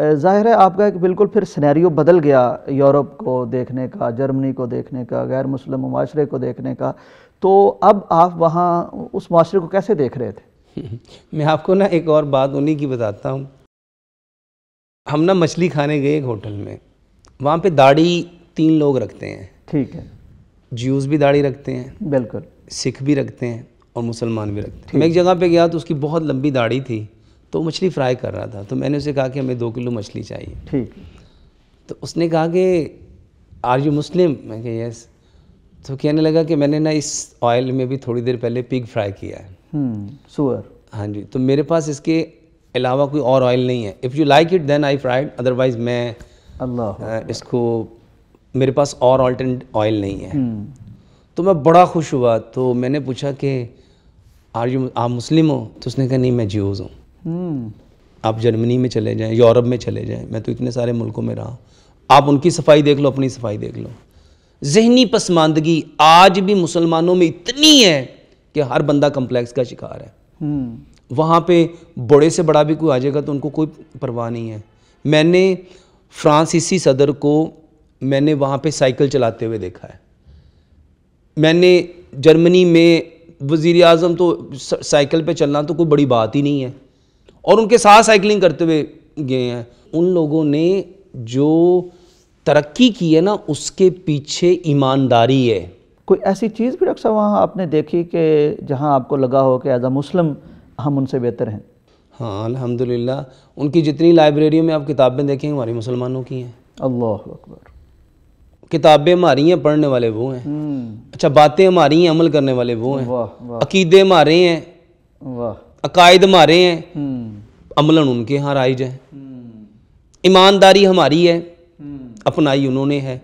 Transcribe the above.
ज़ाहिर है आपका एक बिल्कुल फिर सिनेरियो बदल गया यूरोप को देखने का जर्मनी को देखने का गैर मुस्लिम माशरे को देखने का तो अब आप वहाँ उस माशरे को कैसे देख रहे थे मैं आपको ना एक और बात उन्हीं की बताता हूँ हम ना मछली खाने गए एक होटल में वहाँ पे दाढ़ी तीन लोग रखते हैं ठीक है ज्यूस भी दाढ़ी रखते हैं बिल्कुल सिख भी रखते हैं और मुसलमान भी रखते हैं मैं एक जगह पे गया तो उसकी बहुत लंबी दाढ़ी थी तो मछली फ्राई कर रहा था तो मैंने उसे कहा कि हमें दो किलो मछली चाहिए ठीक तो उसने कहा कि आर यू मुस्लिम मैं कह यस तो कहने लगा कि मैंने ना इस ऑयल में भी थोड़ी देर पहले पिग फ्राई किया है सुअर हम्म, हाँ जी तो मेरे पास इसके अलावा कोई और ऑयल नहीं है if you like it then I fried otherwise मैं अल्लाह इसको मेरे पास और ऑल्टरनेट ऑयल नहीं है हम्म। तो मैं बड़ा खुश हुआ तो मैंने पूछा कि आर यू आप मुस्लिम हो तो उसने कहा नहीं मैं जियोज़ हूँ आप जर्मनी में चले जाएं यूरोप में चले जाएं मैं तो इतने सारे मुल्कों में रहा आप उनकी सफाई देख लो अपनी सफाई देख लो जहनी पसमानदगी आज भी मुसलमानों में इतनी है कि हर बंदा कम्प्लेक्स का शिकार है वहाँ पे बड़े से बड़ा भी कोई आ जाएगा तो उनको कोई परवाह नहीं है मैंने फ्रांसीसी सदर को मैंने वहाँ पे साइकिल चलाते हुए देखा है मैंने जर्मनी में वज़ी अजम तो साइकिल पे चलना तो कोई बड़ी बात ही नहीं है और उनके साथ साइकिलिंग करते हुए गए हैं उन लोगों ने जो तरक्की की है ना उसके पीछे ईमानदारी है कोई ऐसी चीज़ भी डॉक्टर साहब वहाँ आपने देखी कि जहाँ आपको लगा हो कि एज अ मुस्लिम हम उनसे बेहतर हैं हाँ अल्हम्दुलिल्लाह उनकी जितनी लाइब्रेरियों में आप किताबें देखें हमारी मुसलमानों की हैं अल्लाह अकबर किताबें हमारी हैं पढ़ने वाले वो हैं हम्म। अच्छा बातें हमारी हैं अमल करने वाले वो हैं अकीदे हमारे हैं अकायद हमारे हैं हम्म। अमलन उनके यहाँ राइज है हम्म। ईमानदारी हमारी है हम्म। अपनाई उन्होंने है